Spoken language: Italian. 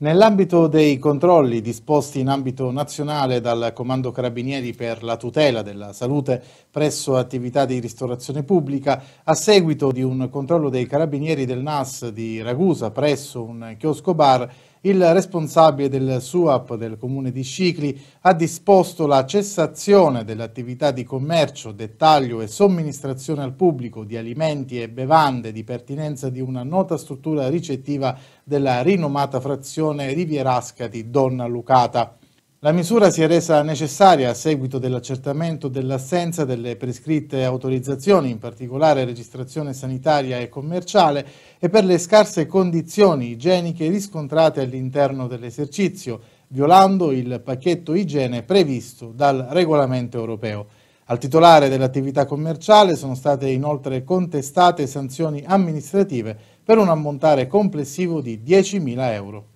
Nell'ambito dei controlli disposti in ambito nazionale dal Comando Carabinieri per la tutela della salute presso attività di ristorazione pubblica, a seguito di un controllo dei Carabinieri del NAS di Ragusa presso un chiosco bar, il responsabile del SUAP del comune di Scicli ha disposto la cessazione dell'attività di commercio, dettaglio e somministrazione al pubblico di alimenti e bevande di pertinenza di una nota struttura ricettiva della rinomata frazione Rivierasca di Donna Lucata. La misura si è resa necessaria a seguito dell'accertamento dell'assenza delle prescritte autorizzazioni, in particolare registrazione sanitaria e commerciale, e per le scarse condizioni igieniche riscontrate all'interno dell'esercizio, violando il pacchetto igiene previsto dal regolamento europeo. Al titolare dell'attività commerciale sono state inoltre contestate sanzioni amministrative per un ammontare complessivo di 10.000 euro.